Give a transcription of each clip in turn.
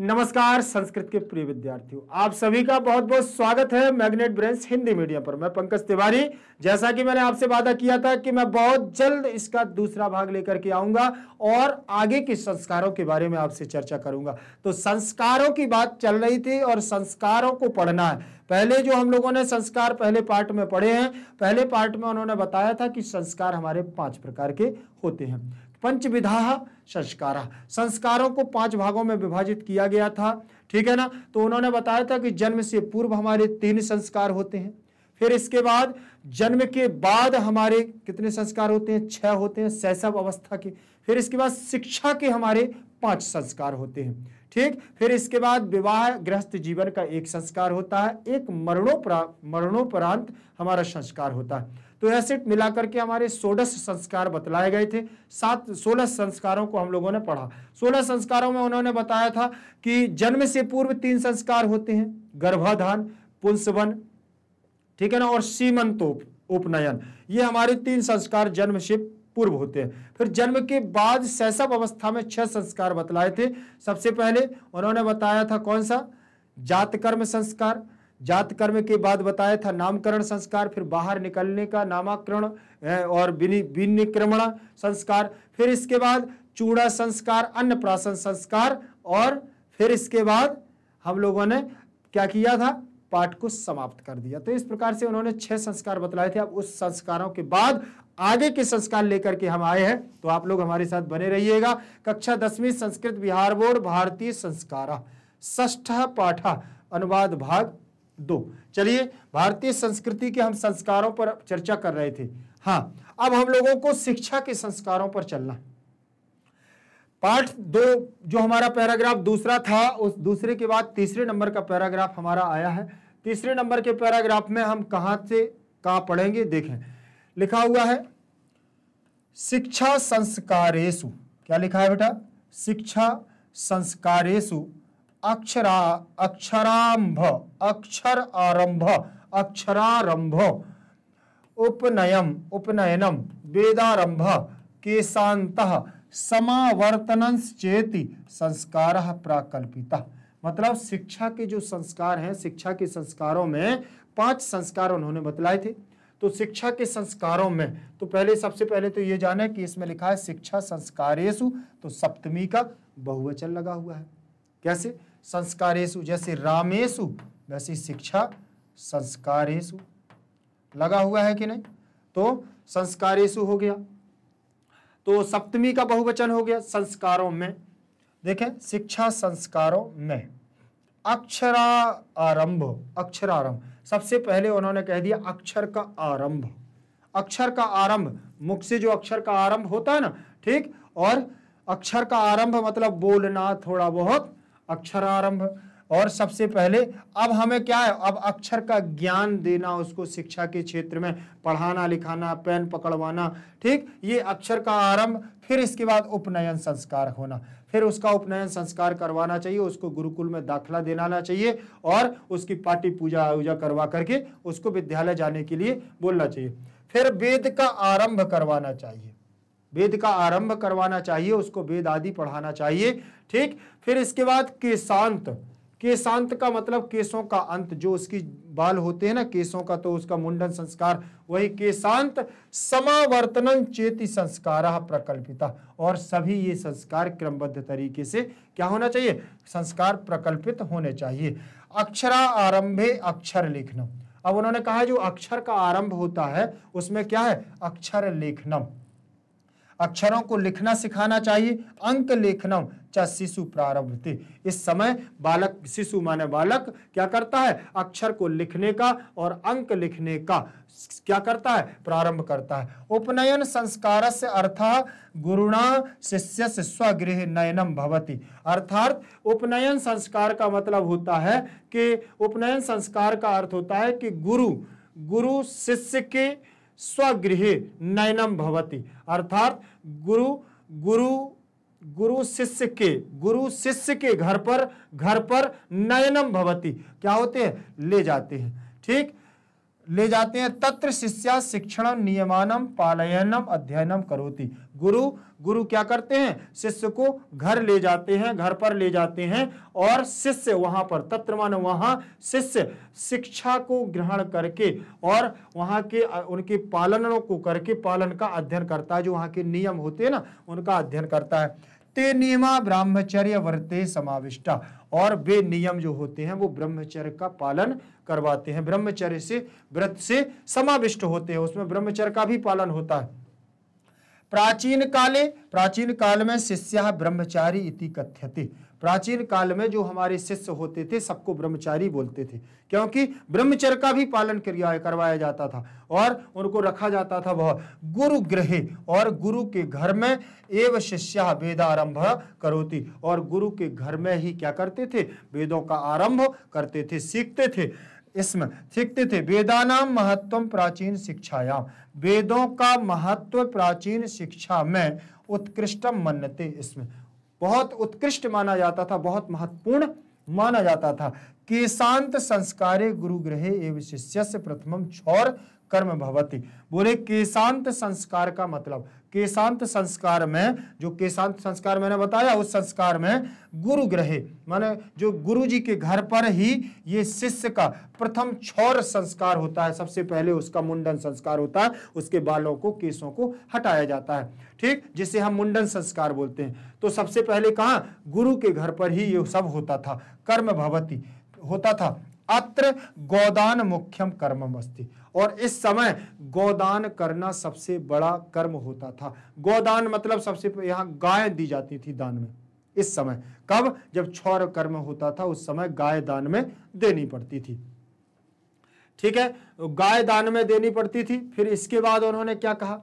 नमस्कार संस्कृत के प्रिय विद्यार्थियों आप सभी का बहुत बहुत स्वागत है मैग्नेट ब्रेंस हिंदी मीडियम पर मैं पंकज तिवारी जैसा कि मैंने आपसे वादा किया था कि मैं बहुत जल्द इसका दूसरा भाग लेकर के आऊंगा और आगे के संस्कारों के बारे में आपसे चर्चा करूंगा तो संस्कारों की बात चल रही थी और संस्कारों को पढ़ना है पहले जो हम लोगों ने संस्कार पहले पार्ट में पढ़े हैं पहले पार्ट में उन्होंने बताया था कि संस्कार हमारे पाँच प्रकार के होते हैं पंचविधा संस्कार संस्कारों को पांच भागों में विभाजित किया गया था ठीक है ना तो उन्होंने बताया था कि जन्म से पूर्व हमारे तीन संस्कार होते हैं फिर इसके बाद जन्म के बाद हमारे कितने संस्कार होते हैं छह होते हैं सैसव अवस्था के फिर इसके बाद शिक्षा के हमारे पांच संस्कार होते हैं ठीक फिर इसके बाद विवाह ग्रस्त जीवन का एक संस्कार होता है एक मरणोपरा मरणोपरांत हमारा संस्कार होता है तो यह सेट मिलाकर के हमारे सोलह संस्कार बतलाए गए थे सात सोलह संस्कारों को हम लोगों ने पढ़ा सोलह संस्कारों में उन्होंने बताया था कि जन्म से पूर्व तीन संस्कार होते हैं गर्भाधान पुंसवन ठीक है ना और सीमंतोप उपनयन ये हमारे तीन संस्कार जन्म से पूर्व होते हैं फिर जन्म के बाद सैसव अवस्था में छह संस्कार बतलाए थे सबसे पहले उन्होंने बताया था कौन सा जातकर्म संस्कार जात कर्म के बाद बताया था नामकरण संस्कार फिर बाहर निकलने का नामाकरण और विनिक्रमण संस्कार फिर इसके बाद चूड़ा संस्कार अन्न प्राशन संस्कार और फिर इसके बाद हम लोगों ने क्या किया था पाठ को समाप्त कर दिया तो इस प्रकार से उन्होंने छह संस्कार बतलाए थे अब उस संस्कारों के बाद आगे के संस्कार लेकर के हम आए हैं तो आप लोग हमारे साथ बने रहिएगा कक्षा दसवीं संस्कृत बिहार बोर्ड भारतीय संस्कार ष्ठ अनुवाद भाग दो चलिए भारतीय संस्कृति के हम संस्कारों पर चर्चा कर रहे थे हाँ अब हम लोगों को शिक्षा के संस्कारों पर चलना पाठ दो जो हमारा पैराग्राफ दूसरा था उस दूसरे के बाद तीसरे नंबर का पैराग्राफ हमारा आया है तीसरे नंबर के पैराग्राफ में हम कहां से कहा पढ़ेंगे देखें लिखा हुआ है शिक्षा संस्कारेशु क्या लिखा है बेटा शिक्षा संस्कारेशु अक्षरा अक्षरांभ अक्षर आरंभ अक्षरारंभ उपनयम उपनयनम वेदारंभ केशांत समावर्तन चेती संस्कार प्राकल्पिता मतलब शिक्षा के जो संस्कार हैं शिक्षा के संस्कारों में पांच संस्कार उन्होंने बतलाए थे तो शिक्षा के संस्कारों में तो पहले सबसे पहले तो ये जाना कि इसमें लिखा है शिक्षा संस्कारेशु तो सप्तमी का बहुवचन लगा हुआ है कैसे संस्कारेशु जैसे रामेशु वैसी शिक्षा संस्कारेशु लगा हुआ है कि नहीं तो संस्कारेशु हो गया तो सप्तमी का बहुवचन हो गया संस्कारों में देखें शिक्षा संस्कारों में अक्षरा आरंभ अक्षर आरंभ सबसे पहले उन्होंने कह दिया अक्षर का आरंभ अक्षर का आरंभ मुख से जो अक्षर का आरंभ होता है ना ठीक और अक्षर का आरंभ मतलब बोलना थोड़ा बहुत अक्षर आरंभ और सबसे पहले अब हमें क्या है अब अक्षर का ज्ञान देना उसको शिक्षा के क्षेत्र में पढ़ाना लिखाना पेन पकड़वाना ठीक ये अक्षर का आरंभ फिर इसके बाद उपनयन संस्कार होना फिर उसका उपनयन संस्कार करवाना चाहिए उसको गुरुकुल में दाखिला दिलाना चाहिए और उसकी पार्टी पूजा वूजा करवा करके उसको विद्यालय जाने के लिए बोलना चाहिए फिर वेद का आरंभ करवाना चाहिए वेद का आरंभ करवाना चाहिए उसको वेद आदि पढ़ाना चाहिए ठीक फिर इसके बाद केशांत केशांत का मतलब केशों का अंत जो उसकी बाल होते हैं ना केशों का तो उसका मुंडन संस्कार वही केशांत समावर्तन चेति संस्कार प्रकल्पिता और सभी ये संस्कार क्रमबद्ध तरीके से क्या होना चाहिए संस्कार प्रकल्पित होने चाहिए अक्षरा आरंभे अक्षर लेखनम अब उन्होंने कहा जो अक्षर का आरंभ होता है उसमें क्या है अक्षर लेखनम अक्षरों को लिखना सिखाना चाहिए अंक लेखनम चाहे शिशु प्रारंभते इस समय बालक शिशु माने बालक क्या करता है अक्षर को लिखने का और अंक लिखने का क्या करता है प्रारंभ करता है उपनयन संस्कार से अर्थ गुरुणा शिष्य से स्वगृह नयनम भवती अर्थात उपनयन संस्कार का मतलब होता है कि उपनयन संस्कार का अर्थ होता है कि गुरु गुरु शिष्य के स्वगृह नयनम भवती अर्थात गुरु गुरु गुरु शिष्य के गुरु शिष्य के घर पर घर पर नयनम भवती क्या होते हैं ले जाते हैं ठीक ले जाते हैं तत्र शिष्या शिक्षण नियमानम पालयनम अध्ययनम करोति गुरु गुरु क्या करते हैं शिष्य को घर ले जाते हैं घर पर ले जाते हैं और शिष्य वहां पर तत्र मान वहां शिष्य शिक्षा को ग्रहण करके और वहां के उनके पालनों को करके पालन का अध्ययन करता है जो वहां के नियम होते हैं ना उनका अध्ययन करता है ते नियमा ब्रह्मचर्य वर्ते समाविष्टा और वे नियम जो होते हैं वो ब्रह्मचर्य का पालन करवाते हैं ब्रह्मचर्य से व्रत से समाविष्ट होते हैं उसमें ब्रह्मचर्य का भी पालन होता है प्राचीन काले प्राचीन काल में शिष्य ब्रह्मचारी इति कथ्यते प्राचीन काल में जो हमारे शिष्य होते थे सबको ब्रह्मचारी बोलते थे क्योंकि ब्रह्मचर्य का भी पालन करवाया जाता था और उनको रखा जाता था वह गुरु ग्रहे और गुरु के घर में एव शिष्य आरंभ करोती और गुरु के घर में ही क्या करते थे वेदों का आरंभ करते थे सीखते थे इसम थे वेदानाम महत्व प्राचीन शिक्षायाम वेदों का महत्व प्राचीन शिक्षा में उत्कृष्ट मनते इसमें बहुत उत्कृष्ट माना जाता था बहुत महत्वपूर्ण माना जाता था केशांत संस्कारे गुरु ग्रहे एवं शिष्य से प्रथम छोर कर्म भवती बोले केशांत संस्कार का मतलब केशांत संस्कार में जो केशांत संस्कार मैंने बताया उस संस्कार में गुरु ग्रहे माने जो गुरु जी के घर पर ही ये शिष्य का प्रथम क्षौर संस्कार होता है सबसे पहले उसका मुंडन संस्कार होता है उसके बालों को केसों को हटाया जाता है ठीक जिसे हम मुंडन संस्कार बोलते हैं तो सबसे पहले कहा गुरु के घर पर ही ये सब होता था कर्म भवती होता था अत्र गोदान मुख्यम कर्म मस्ती और इस समय गोदान करना सबसे बड़ा कर्म होता था गोदान मतलब सबसे यहां गाय दी जाती थी दान में इस समय कब जब छौर कर्म होता था उस समय गाय दान में देनी पड़ती थी ठीक है गाय दान में देनी पड़ती थी फिर इसके बाद उन्होंने क्या कहा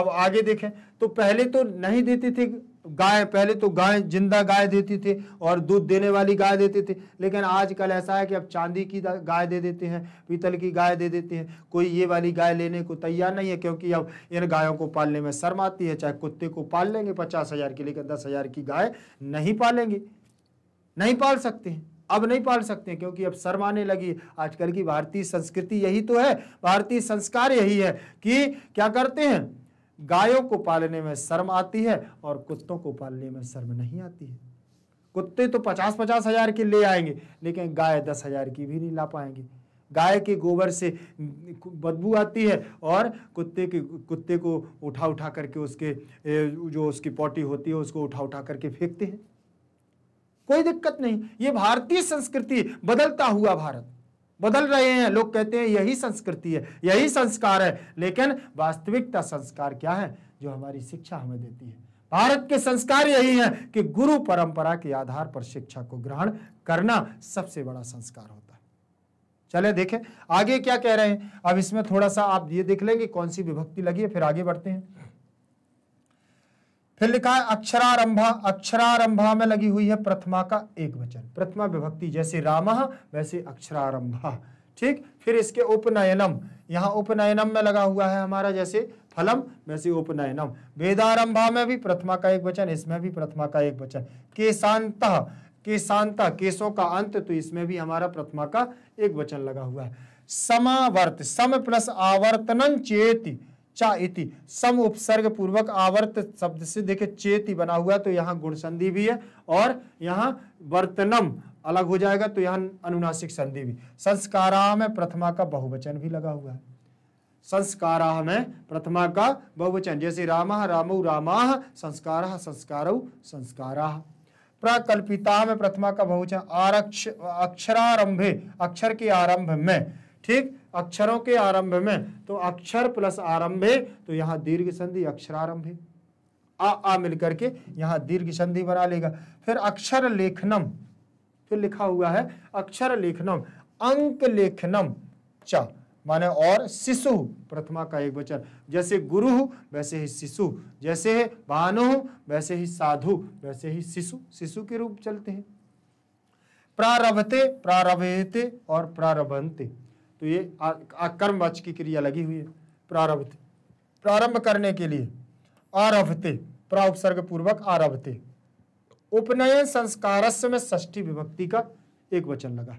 अब आगे देखें तो पहले तो नहीं देती थी गाय पहले तो गाय जिंदा गाय देती थे और दूध देने वाली गाय देती थी लेकिन आजकल ऐसा है कि अब चांदी की गाय दे देते हैं पीतल की गाय दे देते हैं कोई ये वाली गाय लेने को तैयार नहीं है क्योंकि अब इन गायों को पालने में शर्म आती है चाहे कुत्ते को पाल लेंगे पचास हज़ार की लेकिन दस हज़ार की गाय नहीं पालेंगे नहीं पाल सकते हैं अब नहीं पाल सकते हैं क्योंकि अब शर्म आने लगी आजकल की भारतीय संस्कृति यही तो है भारतीय संस्कार यही है कि क्या करते हैं गायों को पालने में शर्म आती है और कुत्तों को पालने में शर्म नहीं आती है कुत्ते तो पचास पचास हजार के ले आएंगे लेकिन गाय दस हजार की भी नहीं ला पाएंगे गाय के गोबर से बदबू आती है और कुत्ते के कुत्ते को उठा उठा करके उसके जो उसकी पॉटी होती है उसको उठा उठा करके फेंकते हैं कोई दिक्कत नहीं ये भारतीय संस्कृति बदलता हुआ भारत बदल रहे हैं लोग कहते हैं यही संस्कृति है यही संस्कार है लेकिन वास्तविकता संस्कार क्या है जो हमारी शिक्षा हमें देती है भारत के संस्कार यही है कि गुरु परंपरा के आधार पर शिक्षा को ग्रहण करना सबसे बड़ा संस्कार होता है चले देखें आगे क्या कह रहे हैं अब इसमें थोड़ा सा आप ये देख लेंगे कौन सी विभक्ति लगी है फिर आगे बढ़ते हैं फिर लिखा है अक्षरारंभा अक्षरारंभा में लगी हुई है प्रथमा का एक वचन प्रथमा विभक्ति जैसे राम वैसे अक्षरारंभा ठीक फिर इसके उपनयनम यहाँ उपनयनम में लगा हुआ है हमारा जैसे फलम वैसे उपनयनम वेदारंभा में भी प्रथमा का एक वचन इसमें भी प्रथमा का एक वचन केशांत केशांत केशों का अंत तो इसमें भी हमारा प्रथमा का एक वचन लगा हुआ है समावर्त सम प्लस आवर्तन चेत चा इति सम उपसर्ग पूर्वक आवर्त शब्द से देखे चेति बना हुआ तो यहाँ गुण संधि भी है और यहाँ वर्तनम अलग हो जाएगा तो यहाँ अनुनासिक संधि भी संस्कारा में प्रथमा का बहुवचन भी लगा हुआ है संस्काराह में प्रथमा का बहुवचन जैसे राम रामो रामा संस्कार संस्कार संस्कारा प्रकल्पिता में प्रथमा का बहुवचन आरक्ष अक्षरारंभे अक्षर के आरंभ में ठीक अक्षरों के आरंभ में तो अक्षर प्लस आरंभे तो यहाँ दीर्घ संधि अक्षरारंभे आ आ मिलकर के यहाँ दीर्घ संधि बना लेगा फिर अक्षर लेखनम फिर लिखा हुआ है अक्षर लेखनम अंक लेखनम च माने और शिशु प्रथमा का एक वचन जैसे गुरु वैसे ही शिशु जैसे भानु वैसे ही साधु वैसे ही शिशु शिशु के रूप चलते हैं प्रारभते प्रारभते और प्रारभंते तो ये कर्मवाच की क्रिया लगी हुई है प्रारभते प्रारंभ करने के लिए आरभते प्राउपसर्ग पूर्वक आरभते उपनयन संस्कारस्य में षष्ठी विभक्ति का एक वचन लगा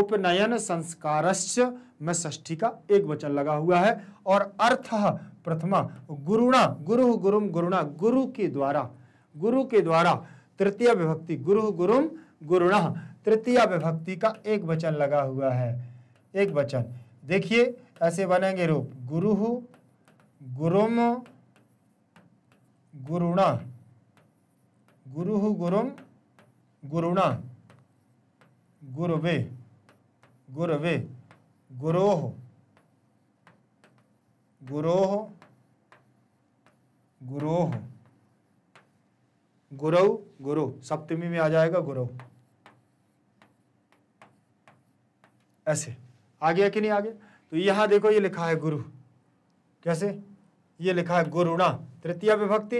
उपनयन संस्कारस्य में षष्ठी का एक वचन लगा हुआ है और अर्थ प्रथमा गुरुणा गुरु गुरुम गुरुणा गुरु के द्वारा गुरु के द्वारा तृतीय विभक्ति गुरु गुरुम गुरुणा तृतीय विभक्ति का एक वचन लगा हुआ है एक वचन देखिए ऐसे बनेंगे रूप गुरु गुरुम गुरुणा गुरु गुरुम गुरुणा गुरुवे गुरुवे गुरोह गुरोह गुरोह गुरु गुरु सप्तमी में आ जाएगा गुरु ऐसे आ गया कि नहीं आ गया तो यहाँ देखो ये लिखा है गुरु कैसे ये लिखा है गुरुणा तृतीय विभक्ति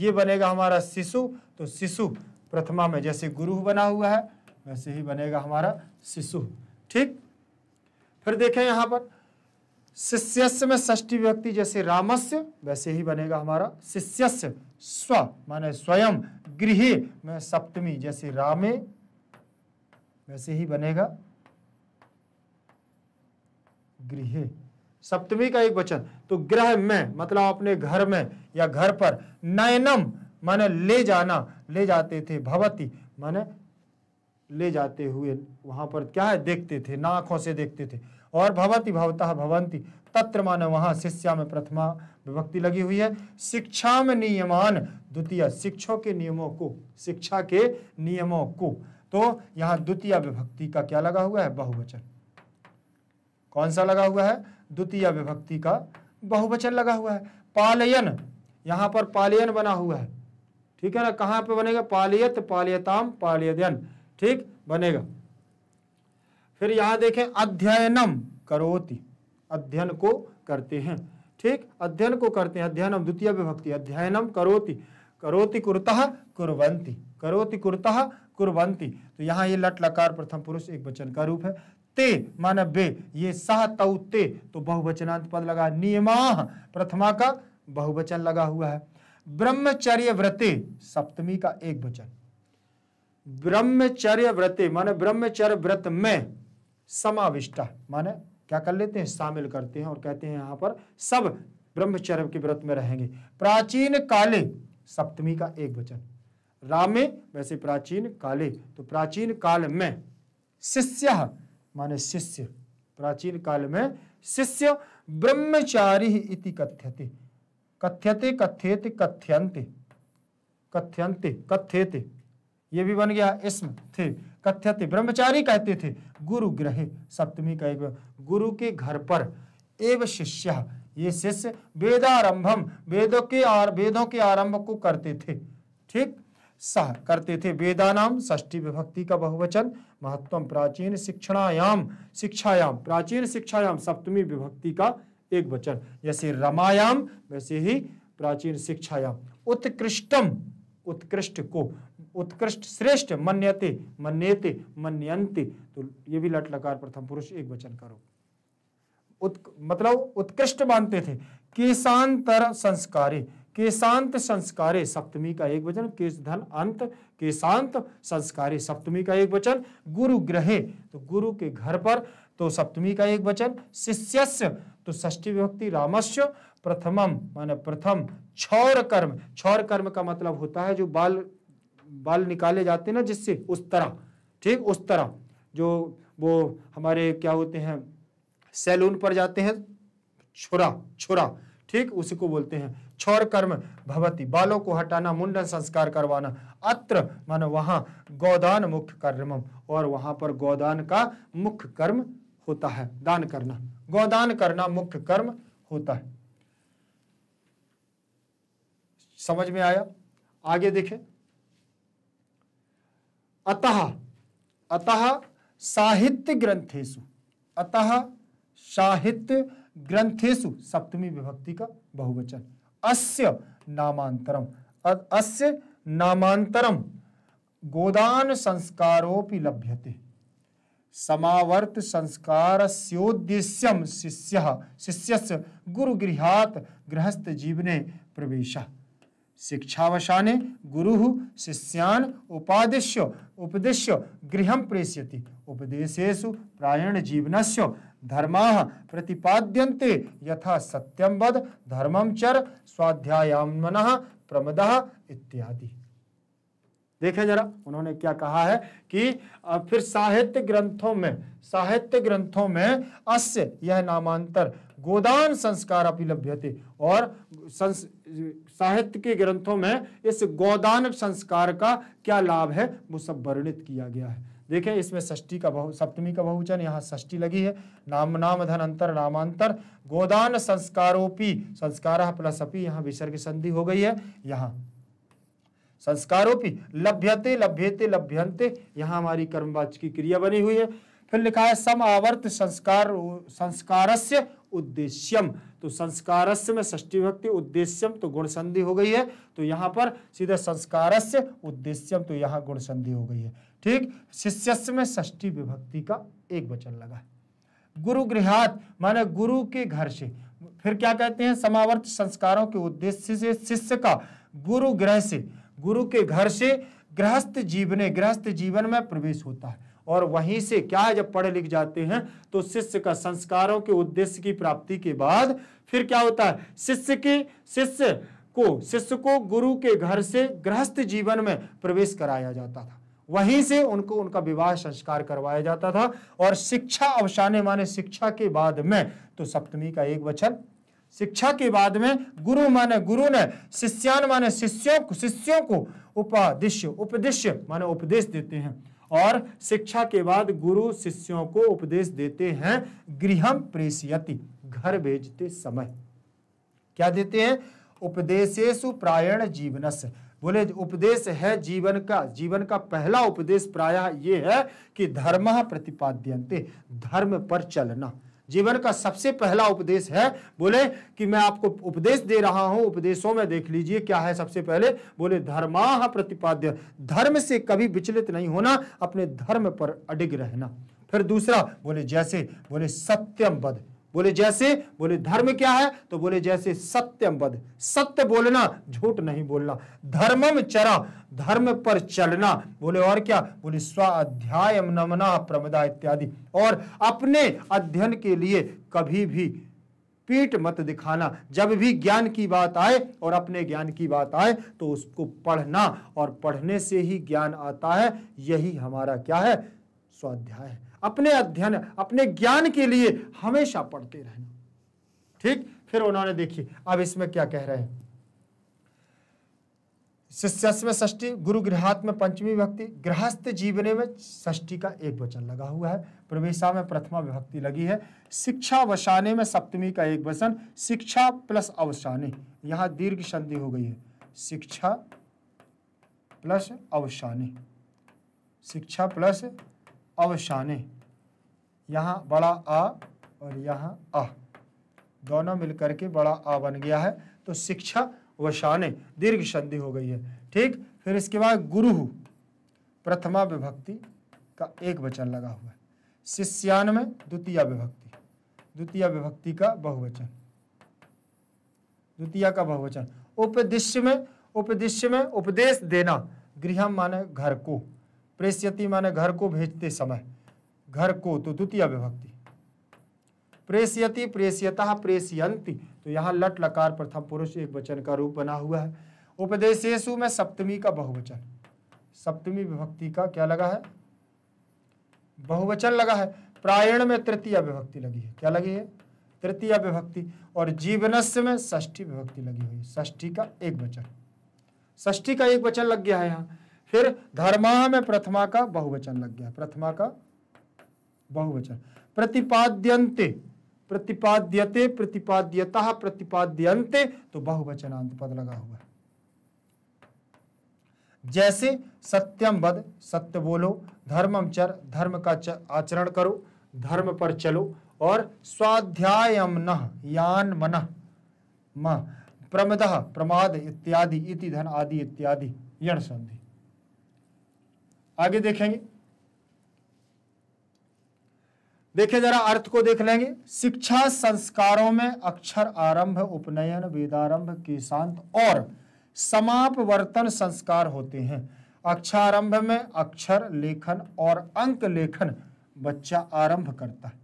ये बनेगा हमारा शिशु तो शिशु प्रथमा में जैसे गुरु बना हुआ है वैसे ही बनेगा हमारा शिशु ठीक फिर देखें यहाँ पर शिष्यस्य में षष्ठी व्यक्ति जैसे रामस्य वैसे ही बनेगा हमारा शिष्यस्य स्व माने स्वयं गृह में सप्तमी जैसे रामे वैसे ही बनेगा गृह सप्तमी का एक वचन तो गृह में मतलब अपने घर में या घर पर नयनम माने ले जाना ले जाते थे भवती माने ले जाते हुए वहां पर क्या है देखते थे ना आंखों से देखते थे और भवती भवता भवंती तत्र माने वहां शिष्या में प्रथमा विभक्ति लगी हुई है शिक्षा में नियमान द्वितीय शिक्षों के नियमों को शिक्षा के नियमों को तो यहाँ द्वितीय विभक्ति का क्या लगा हुआ है बहुवचन कौन सा लगा हुआ है द्वितीय विभक्ति का बहुवचन लगा हुआ है पालयन यहाँ पर पालयन बना हुआ है ठीक है ना कहां पे बनेगा पालियत पालियताम पालियन ठीक बनेगा फिर यहां देखें अध्ययनम करोति अध्ययन को करते हैं ठीक अध्ययन को करते हैं अध्ययनम द्वितीय विभक्ति अध्ययनम करोति करोति कुरता कुरवंती करोति कुरता कुरवंती तो यहाँ ये लट लकार प्रथम पुरुष एक वचन का रूप है ते मानव्य ये सह तऊ ते तो बहुवचनांत पद लगा नियमा प्रथमा का बहुवचन लगा हुआ है ब्रह्मचर्य व्रते सप्तमी का एक वचन ब्रह्मचर्य व्रते माने ब्रह्मचर्य व्रत में समाविष्टा माने क्या कर लेते हैं शामिल करते हैं और कहते हैं यहां पर सब ब्रह्मचर्य के व्रत में रहेंगे प्राचीन काले सप्तमी का एक वचन रामे वैसे प्राचीन काले तो प्राचीन काल में शिष्य माने शिष्य प्राचीन काल में शिष्य ब्रह्मचारी इति कथ्यते कथ्यते कथ्यते कथ्यंते कथ्यंत कथ्यते ये भी बन गया इसम थे कथ्यते ब्रह्मचारी कहते थे गुरु ग्रह सप्तमी का एक गुरु के घर पर एव शिष्य ये शिष्य वेदारंभम वेदों के आर वेदों के आरंभ को करते थे ठीक सह करते थे वेदानाम ष्टी विभक्ति का बहुवचन महत्व प्राचीन शिक्षणायाम शिक्षायाम प्राचीन शिक्षायाम सप्तमी विभक्ति का एक वचन जैसे रमायाम वैसे ही प्राचीन शिक्षायाम उत्कृष्टम उत्कृष्ट को उत्कृष्ट श्रेष्ठ मन्यते मन्यते मन्यंते तो ये भी लट लकार प्रथम पुरुष एक वचन करो उत, मतलब उत्कृष्ट मानते थे केशांतर संस्कारी केशांत संस्कारे सप्तमी का एक वचन केश धन अंत केशांत संस्कारे सप्तमी का एक वचन गुरु ग्रहे तो गुरु के घर पर तो सप्तमी का एक वचन शिष्यस्य तो ष्ठी विभक्ति रामस्य प्रथमम माने प्रथम छौर कर्म छौर कर्म का मतलब होता है जो बाल बाल निकाले जाते हैं ना जिससे उस तरह ठीक उस तरह जो वो हमारे क्या होते हैं सैलून पर जाते हैं छुरा छुरा ठीक उसी को बोलते हैं छोर कर्म भवती बालों को हटाना मुंडन संस्कार करवाना अत्र मान वहां गोदान मुख्य कर्म और वहां पर गोदान का मुख्य कर्म होता है दान करना गोदान करना मुख्य कर्म होता है समझ में आया आगे देखें अतः अतः साहित्य ग्रंथेशु अतः साहित्य ग्रंथेशु सप्तमी विभक्ति का बहुवचन अस्य नामांतरम अस्य नामांतरम गोदान संस्कारोपि लभ्यते समावर्त संस्कार संस्कारस्योद्देश्यम शिष्य शिष्यस्य गुरुगृहात् गृहस्थ जीवने प्रवेश शिक्षावशाने गुरु शिष्यान उपादिश्य उपदिश्य गृह प्रेष्यति उपदेशेषु प्रायण जीवनस्य धर्मा प्रतिपाद्यन्ते यथा सत्यम बद धर्मम चर स्वाध्यायामन प्रमद इत्यादि देखें जरा उन्होंने क्या कहा है कि फिर साहित्य ग्रंथों में साहित्य ग्रंथों में अस्य यह नामांतर गोदान संस्कार थे और साहित्य के ग्रंथों में इस गोदान संस्कार का क्या लाभ है वो सब वर्णित किया गया है देखें इसमें षष्टी का बहु सप्तमी का बहुवचन यहाँ षष्टी लगी है नाम नाम धन अंतर नामांतर गोदान संस्कारोपी संस्कार प्लस अपी यहाँ विसर्ग संधि हो गई है यहाँ संस्कारोपी लभ्यते लभ्यते लभ्यंते यहाँ हमारी कर्मवाच की क्रिया बनी हुई है फिर लिखा है समावर्त संस्कार संस्कारस्य उद्देश्यम तो संस्कारस्य में षष्टी भक्ति उद्देश्यम तो गुण संधि हो गई है तो यहाँ पर सीधा संस्कारस्य उद्देश्यम तो यहाँ गुण संधि हो गई है ठीक शिष्य में षष्ठी विभक्ति का एक वचन लगा गुरु गृहात माने गुरु के घर से फिर क्या कहते हैं समावर्त संस्कारों के उद्देश्य से शिष्य का गुरु ग्रह से गुरु के घर से गृहस्थ जीवने गृहस्थ जीवन में प्रवेश होता है और वहीं से क्या है जब पढ़े लिख जाते हैं तो शिष्य का संस्कारों के उद्देश्य की प्राप्ति के बाद फिर क्या होता है शिष्य के शिष्य को शिष्य को गुरु के घर से गृहस्थ जीवन में प्रवेश कराया जाता था वहीं से उनको उनका विवाह संस्कार करवाया जाता था और शिक्षा अवसाने माने शिक्षा के बाद में तो सप्तमी का एक वचन शिक्षा के बाद में गुरु माने गुरु ने शिष्यान माने शिष्यों को शिष्यों को उपादिश्य उपदिश्य माने उपदेश देते हैं और शिक्षा के बाद गुरु शिष्यों को उपदेश देते हैं गृहम प्रेषयति घर भेजते समय क्या देते हैं उपदेशेशु प्रायण जीवनस बोले उपदेश है जीवन का जीवन का पहला उपदेश प्रायः ये है कि धर्म प्रतिपाद्यंते धर्म पर चलना जीवन का सबसे पहला उपदेश है बोले कि मैं आपको उपदेश दे रहा हूं उपदेशों में देख लीजिए क्या है सबसे पहले बोले धर्मा प्रतिपाद्य धर्म से कभी विचलित नहीं होना अपने धर्म पर अडिग रहना फिर दूसरा बोले जैसे बोले सत्यम बद बोले जैसे बोले धर्म क्या है तो बोले जैसे सत्यम बद सत्य बोलना झूठ नहीं बोलना धर्मम चरा धर्म पर चलना बोले और क्या बोले स्वाध्याय नमना प्रमदा इत्यादि और अपने अध्ययन के लिए कभी भी पीठ मत दिखाना जब भी ज्ञान की बात आए और अपने ज्ञान की बात आए तो उसको पढ़ना और पढ़ने से ही ज्ञान आता है यही हमारा क्या है स्वाध्याय अपने अध्ययन अपने ज्ञान के लिए हमेशा पढ़ते रहना ठीक फिर उन्होंने देखी अब इसमें क्या कह रहे हैं शिष्यस्व षष्ठी गुरु गृहात में पंचमी विभक्ति गृहस्थ जीवने में षष्ठी का एक वचन लगा हुआ है प्रवेशा में प्रथमा विभक्ति लगी है शिक्षा वसाने में सप्तमी का एक वचन शिक्षा प्लस अवसाने यहां दीर्घ संधि हो गई है शिक्षा प्लस अवसाने शिक्षा प्लस अवशाने यहाँ बड़ा आ और यहाँ आ दोनों मिलकर के बड़ा आ बन गया है तो शिक्षा वशाने दीर्घ संधि हो गई है ठीक फिर इसके बाद गुरु प्रथमा विभक्ति का एक वचन लगा हुआ है शिष्यान में द्वितीय विभक्ति द्वितीय विभक्ति का बहुवचन द्वितीय का बहुवचन उपदिश्य में उपदिश्य में उपदेश देना गृह माने घर को प्रेष्यति माने घर को भेजते समय घर को तो द्वितीय विभक्ति प्रेष्यति प्रेष्यता प्रेष्यंति तो यहाँ लट लकार प्रथम पुरुष एक वचन का रूप बना हुआ है उपदेशेशु में सप्तमी का बहुवचन सप्तमी विभक्ति का क्या लगा है बहुवचन लगा है प्रायण में तृतीय विभक्ति लगी है क्या लगी है तृतीय विभक्ति और जीवनस्य में षष्ठी विभक्ति लगी हुई है षष्ठी का एक वचन षष्ठी का एक वचन लग गया है यहाँ फिर धर्मा में प्रथमा का बहुवचन लग गया प्रथमा का बहुवचन प्रतिपाद्यंते प्रतिपाद्यते प्रतिपाद्यता प्रतिपाद्यंते तो बहुवचनांत पद लगा हुआ है जैसे सत्यम बद सत्य बोलो धर्मम चर धर्म का आचरण करो धर्म पर चलो और स्वाध्यायम न यान मन म प्रमद प्रमाद इत्यादि इति धन आदि इत्यादि यण संधि आगे देखेंगे देखिए जरा अर्थ को देख लेंगे शिक्षा संस्कारों में अक्षर आरंभ उपनयन वेदारंभ केशांत और समापवर्तन संस्कार होते हैं अक्षारंभ में अक्षर लेखन और अंक लेखन बच्चा आरंभ करता है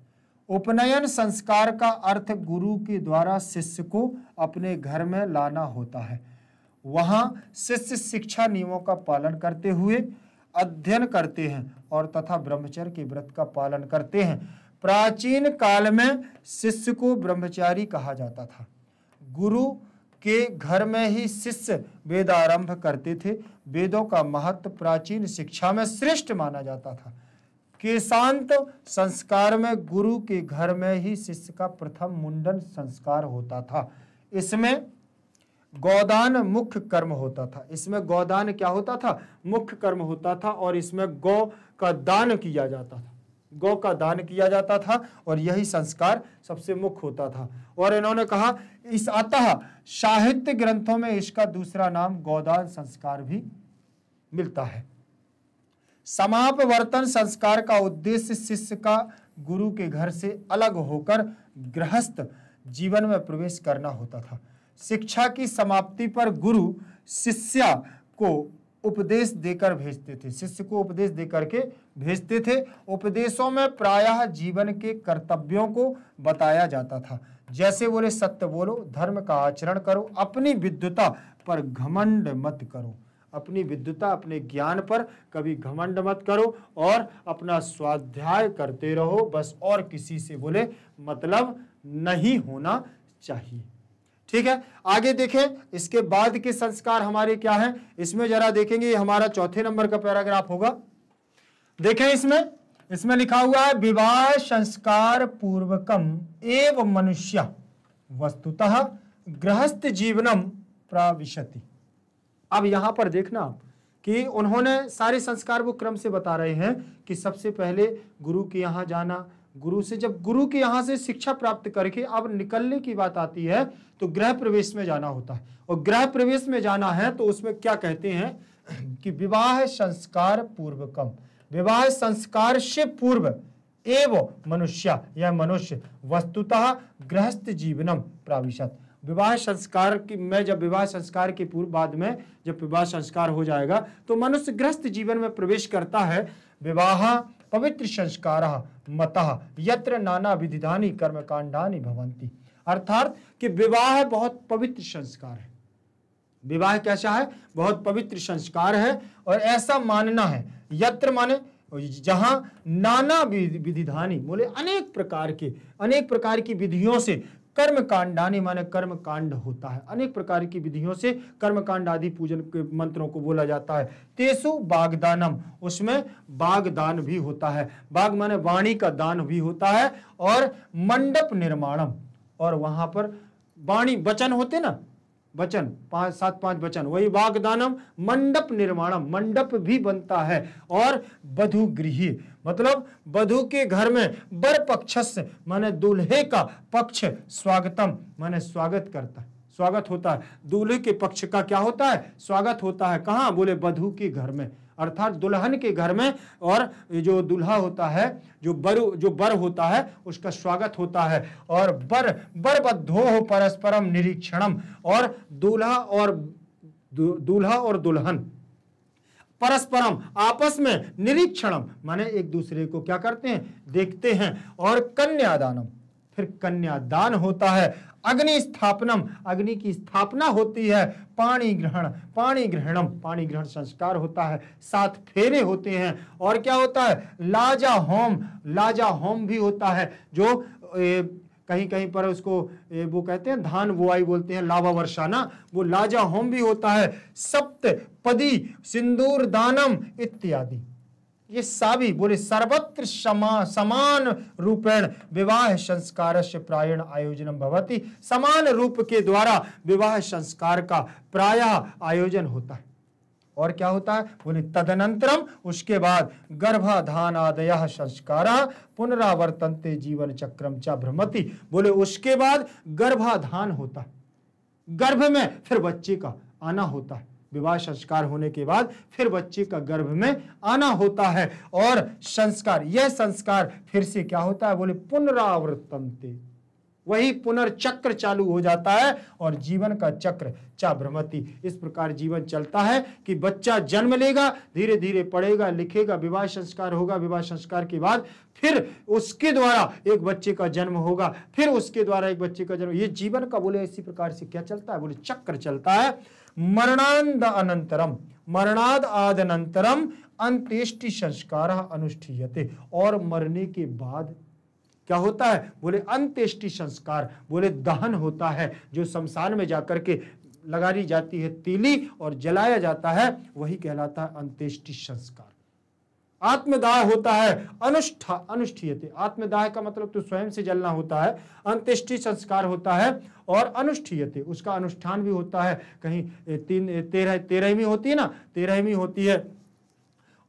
उपनयन संस्कार का अर्थ गुरु के द्वारा शिष्य को अपने घर में लाना होता है वहां शिष्य शिक्षा नियमों का पालन करते हुए अध्ययन करते हैं और तथा ब्रह्मचर्य के व्रत का पालन करते हैं प्राचीन काल में शिष्य को ब्रह्मचारी कहा जाता था गुरु के घर में ही शिष्य आरंभ करते थे वेदों का महत्व प्राचीन शिक्षा में श्रेष्ठ माना जाता था केशांत संस्कार में गुरु के घर में ही शिष्य का प्रथम मुंडन संस्कार होता था इसमें गोदान मुख्य कर्म होता था इसमें गोदान क्या होता था मुख्य कर्म होता था और इसमें गौ का दान किया जाता था गौ का दान किया जाता था और यही संस्कार सबसे मुख्य होता था और इन्होंने कहा इस अतः साहित्य ग्रंथों में इसका दूसरा नाम गौदान संस्कार भी मिलता है समाप वर्तन संस्कार का उद्देश्य शिष्य का गुरु के घर से अलग होकर गृहस्थ जीवन में प्रवेश करना होता था शिक्षा की समाप्ति पर गुरु शिष्या को उपदेश देकर भेजते थे शिष्य को उपदेश देकर के भेजते थे उपदेशों में प्रायः जीवन के कर्तव्यों को बताया जाता था जैसे बोले सत्य बोलो धर्म का आचरण करो अपनी विद्युता पर घमंड मत करो अपनी विद्युता अपने ज्ञान पर कभी घमंड मत करो और अपना स्वाध्याय करते रहो बस और किसी से बोले मतलब नहीं होना चाहिए ठीक है आगे देखें इसके बाद के संस्कार हमारे क्या हैं इसमें जरा देखेंगे हमारा चौथे नंबर का पैराग्राफ होगा देखें इसमें इसमें लिखा हुआ है विवाह संस्कार पूर्वकम एवं मनुष्य वस्तुतः गृहस्थ जीवनम प्राविशति अब यहां पर देखना आप कि उन्होंने सारे संस्कार वो क्रम से बता रहे हैं कि सबसे पहले गुरु के यहाँ जाना गुरु से जब गुरु के यहाँ से शिक्षा प्राप्त करके अब निकलने की बात आती है तो गृह प्रवेश में जाना होता है और गृह प्रवेश में जाना है तो उसमें क्या कहते हैं कि विवाह संस्कार पूर्व कम विवाह संस्कार से पूर्व एव मनुष्य या मनुष्य वस्तुतः गृहस्थ जीवनम प्राविशत विवाह संस्कार की में जब विवाह संस्कार के पूर्व बाद में जब विवाह संस्कार हो जाएगा तो मनुष्य ग्रस्त जीवन में प्रवेश करता है विवाह पवित्र संस्कार मत यत्र नाना विधिधानी कर्म भवंती अर्थात कि विवाह बहुत पवित्र संस्कार है विवाह कैसा है बहुत पवित्र संस्कार है और ऐसा मानना है यत्र माने जहाँ नाना विधिधानी बोले अनेक प्रकार के अनेक प्रकार की विधियों से कर्म कांडानी माने कर्म कांड होता है अनेक प्रकार की विधियों से कर्म कांड आदि पूजन के मंत्रों को बोला जाता है तेसु बागदानम उसमें बागदान भी होता है बाग माने वाणी का दान भी होता है और मंडप निर्माणम और वहां पर वाणी वचन होते ना वचन पांच सात पांच वचन वही वागदानम मंडप निर्माणम मंडप भी बनता है और गृह मतलब बधु के घर में बर पक्षस माने दूल्हे का पक्ष स्वागतम माने स्वागत करता है स्वागत होता है दूल्हे के पक्ष का क्या होता है स्वागत होता है कहाँ बोले वधु के घर में अर्थात दुल्हन के घर में और जो दूल्हा होता है जो बर जो बर होता है उसका स्वागत होता है और बर बर बद्धो परस्परम निरीक्षणम और दूल्हा और दूल्हा और दुल्हन परस्परम आपस में निरीक्षणम माने एक दूसरे को क्या करते हैं देखते हैं और कन्यादानम फिर कन्यादान होता है अग्नि स्थापनम अग्नि की स्थापना होती है पाणी ग्रहण पाणी ग्रहणम पाणी ग्रहण संस्कार होता है सात फेरे होते हैं और क्या होता है लाजा होम लाजा होम भी होता है जो कहीं कहीं पर उसको वो कहते हैं धान बुआई बोलते हैं लावा वर्षाना वो लाजा होम भी होता है सप्त पदी सिंदूर दानम इत्यादि ये सावी बोले सर्वत्र समा, समान रूपेण विवाह संस्कार से प्रायण आयोजन भवती समान रूप के द्वारा विवाह संस्कार का प्रायः आयोजन होता है और क्या होता है बोले तदनंतरम उसके बाद गर्भाधान आदय संस्कार पुनरावर्तन जीवन चक्रम चा बोले उसके बाद गर्भाधान होता है गर्भ में फिर बच्चे का आना होता है विवाह संस्कार होने के बाद फिर बच्चे का गर्भ में आना होता है और संस्कार यह संस्कार फिर से क्या होता है बोले पुनरावर्तनते वही पुनर्चक्र चालू हो जाता है और जीवन का चक्र चा भ्रमती इस प्रकार जीवन चलता है कि बच्चा जन्म लेगा धीरे धीरे पढ़ेगा लिखेगा विवाह संस्कार होगा विवाह संस्कार के बाद फिर उसके द्वारा एक बच्चे का जन्म होगा फिर उसके द्वारा एक बच्चे का जन्म ये जीवन का बोले इसी प्रकार से क्या चलता है बोले चक्र चलता है मरणांद अनंतरम मरणाद आद अंत्येष्टि संस्कार अनुष्ठीयते और मरने के बाद क्या होता है बोले अंत्येष्टि संस्कार बोले दहन होता है जो शमशान में जाकर के लगाई जाती है तीली और जलाया जाता है वही कहलाता है अंत्येष्टि संस्कार आत्मदाह होता है अनुष्ठा अनुष्ठीयते आत्मदाह का मतलब तो स्वयं से जलना होता है अंत्येष्टि संस्कार होता है और अनुष्ठीयते उसका अनुष्ठान भी होता है कहीं तीन तेरह तेरहवीं होती है ना तेरहवीं होती है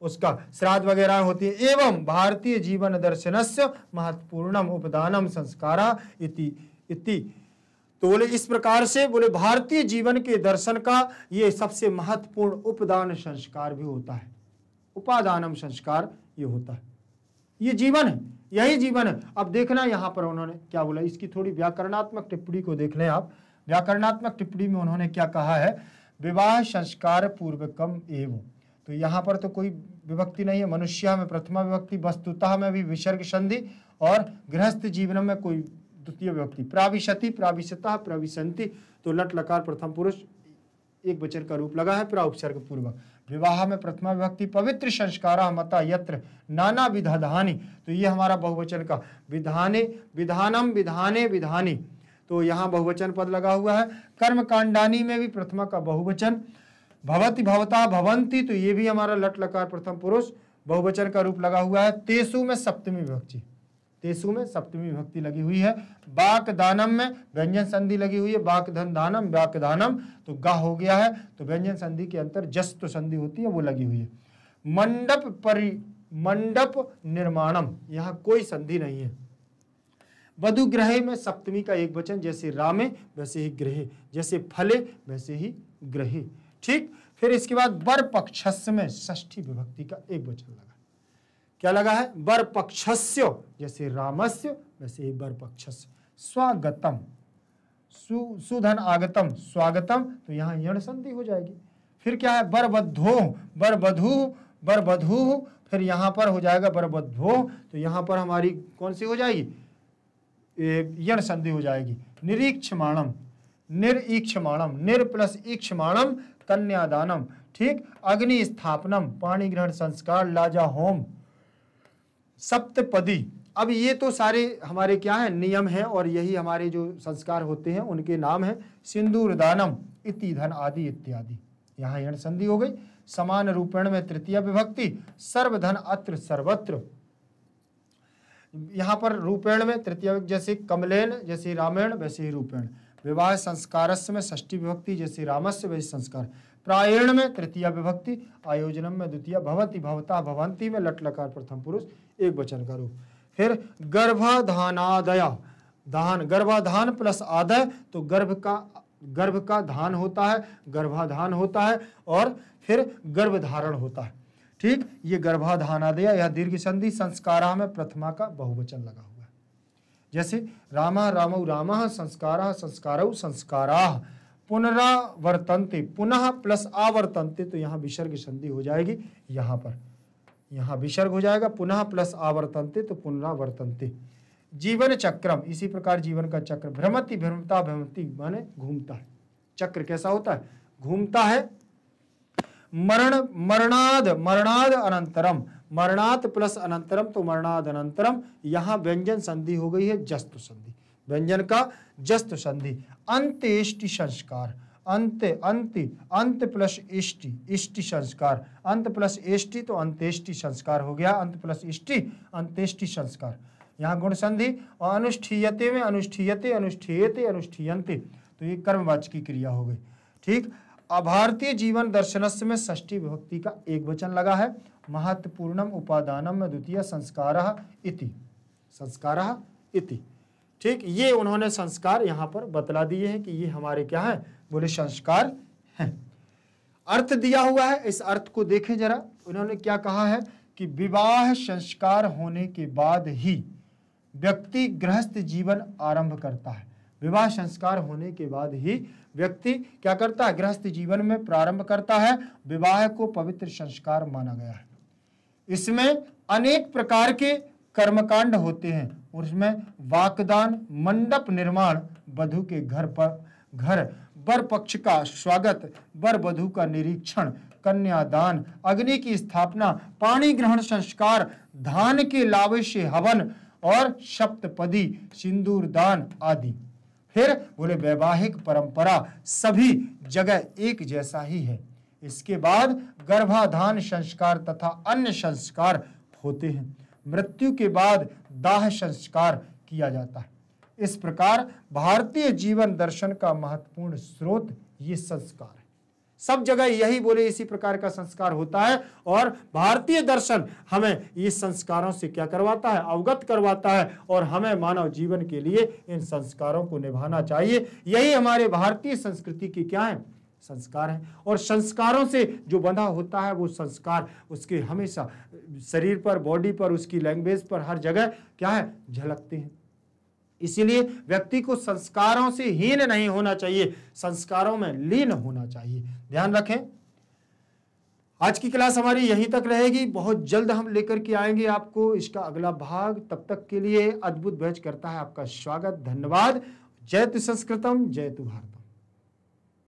उसका श्राद्ध वगैरह होती है एवं भारतीय जीवन दर्शन से महत्वपूर्णम उपदानम संस्कार इति इति तो बोले इस प्रकार से बोले भारतीय जीवन के दर्शन का ये सबसे महत्वपूर्ण उपदान संस्कार भी होता है उपादानम संस्कार ये होता है ये जीवन है यही जीवन है अब देखना यहाँ पर उन्होंने क्या बोला इसकी थोड़ी व्याकरणात्मक टिप्पणी को देख लें आप व्याकरणात्मक टिप्पणी में उन्होंने क्या कहा है विवाह संस्कार पूर्वकम एवं तो यहाँ पर तो कोई विभक्ति नहीं है मनुष्य में प्रथमा विभक्ति वस्तुतः में भी विसर्ग संधि और गृहस्थ जीवन में कोई द्वितीय विभक्ति प्राविशति प्राविशतः प्राविशंति तो लट लकार प्रथम पुरुष एक वचन का रूप लगा है प्राउपसर्ग पूर्वक विवाह में प्रथमा विभक्ति पवित्र संस्कार मता यत्र नाना विधाधानी तो ये हमारा बहुवचन का विधाने विधानम विधाने विधानी तो यहाँ बहुवचन पद लगा हुआ है कर्म कांडानी में भी प्रथमा का बहुवचन भवति भवता भवंती तो ये भी हमारा लट लकार प्रथम पुरुष बहुवचन का रूप लगा हुआ है तेसु में सप्तमी विभक्ति तेसु में सप्तमी विभक्ति लगी हुई है बाक दानम में व्यंजन संधि लगी हुई है बाक धन दानम बाक दानम तो गा हो गया है तो व्यंजन संधि के अंतर जस तो संधि होती है वो लगी हुई है मंडप परि मंडप निर्माणम यहाँ कोई संधि नहीं है वधुग्रह में सप्तमी का एक वचन जैसे रामे वैसे ही ग्रहे जैसे फले वैसे ही ग्रहे ठीक फिर इसके बाद बर पक्षस्य में ष्ठी विभक्ति का एक वचन लगा क्या लगा है बर पक्षस्य जैसे रामस्य वैसे बर पक्षस्य स्वागतम सु, सुधन आगतम स्वागतम तो यहाँ यण संधि हो जाएगी फिर क्या है बर बर बधु बर बधु फिर यहाँ पर हो जाएगा बर बरबद्धो तो यहाँ पर हमारी कौन सी हो जाएगी यण संधि हो जाएगी निरीक्षमाणम निरीक्षमाणम निर प्लस ईक्षमाणम कन्यादानम ठीक अग्नि स्थापनम पाणी ग्रहण संस्कार लाजा होम सप्तपदी अब ये तो सारे हमारे क्या है नियम हैं और यही हमारे जो संस्कार होते हैं उनके नाम हैं सिंदूर दानम इति धन आदि इत्यादि यहाँ यण संधि हो गई समान रूपेण में तृतीय विभक्ति सर्वधन अत्र सर्वत्र यहाँ पर रूपेण में तृतीय जैसे कमलेन जैसे रामेण वैसे ही रूपेण विवाह संस्कार में षष्ठी विभक्ति जैसे रामस्य वैसे संस्कार प्रायण में तृतीय विभक्ति आयोजनम में द्वितीय भवती भवता भवंती में लट लकार प्रथम पुरुष एक वचन का रूप फिर गर्भाधानादया धान गर्भाधान प्लस आदय तो गर्भ का गर्भ का धान होता है गर्भाधान होता है और फिर गर्भधारण होता है ठीक ये गर्भाधानादया या दीर्घ संधि संस्कारा में प्रथमा का बहुवचन लगा हुआ जैसे रामा रामौ रामा संस्कार संस्कार संस्कारा पुनरावर्तनते पुनः प्लस आवर्तनते तो यहाँ विसर्ग संधि हो जाएगी यहाँ पर यहाँ विसर्ग हो जाएगा पुनः प्लस आवर्तनते तो पुनरावर्तनते जीवन चक्रम इसी प्रकार जीवन का चक्र भ्रमति भ्रमता भ्रमति माने घूमता है चक्र कैसा होता है घूमता है मरण मरणाद मरणाद अनंतरम मरणात प्लस अनंतरम तो मरणाद अनंतरम यहां व्यंजन संधि हो गई है जस्त संधि व्यंजन का जस्त संधि अंत्येष्टि संस्कार अंत अंत अंत प्लस इष्टि इष्टि संस्कार अंत प्लस एष्टि तो अंत्येष्टि संस्कार हो गया अंत प्लस इष्टि अंत्येष्टि संस्कार यहाँ गुण संधि और अनुष्ठीयते में अनुष्ठीयते अनुष्ठीयते अनुष्ठीयंते तो ये कर्मवाच की क्रिया हो गई ठीक अभारतीय जीवन दर्शनस्य में षष्ठी विभक्ति का एक वचन लगा है महत्वपूर्णम उपादानम में द्वितीय संस्कार इति संस्कार इति ठीक ये उन्होंने संस्कार यहाँ पर बतला दिए हैं कि ये हमारे क्या हैं बोले संस्कार हैं अर्थ दिया हुआ है इस अर्थ को देखें जरा उन्होंने क्या कहा है कि विवाह संस्कार होने के बाद ही व्यक्ति गृहस्थ जीवन आरंभ करता है विवाह संस्कार होने के बाद ही व्यक्ति क्या करता है गृहस्थ जीवन में प्रारंभ करता है विवाह को पवित्र संस्कार माना गया है इसमें अनेक प्रकार के कर्मकांड होते हैं उसमें वाकदान मंडप निर्माण वधु के घर पर घर वर पक्ष का स्वागत वर वधु का निरीक्षण कन्यादान अग्नि की स्थापना पानी ग्रहण संस्कार धान के लावे से हवन और सप्तपदी सिंदूर दान आदि फिर बोले वैवाहिक परंपरा सभी जगह एक जैसा ही है इसके बाद गर्भाधान संस्कार तथा अन्य संस्कार होते हैं मृत्यु के बाद दाह संस्कार किया जाता है इस प्रकार भारतीय जीवन दर्शन का महत्वपूर्ण स्रोत ये संस्कार सब जगह यही बोले इसी प्रकार का संस्कार होता है और भारतीय दर्शन हमें इस संस्कारों से क्या करवाता है अवगत करवाता है और हमें मानव जीवन के लिए इन संस्कारों को निभाना चाहिए यही हमारे भारतीय संस्कृति की क्या है संस्कार है और संस्कारों से जो बंधा होता है वो संस्कार उसके हमेशा शरीर पर बॉडी पर उसकी लैंग्वेज पर हर जगह क्या है झलकते हैं इसीलिए व्यक्ति को संस्कारों से हीन नहीं होना चाहिए संस्कारों में लीन होना चाहिए ध्यान रखें आज की क्लास हमारी यहीं तक रहेगी बहुत जल्द हम लेकर के आएंगे आपको इसका अगला भाग तब तक के लिए अद्भुत भेज करता है आपका स्वागत धन्यवाद जय तु संस्कृतम जय तु भारतम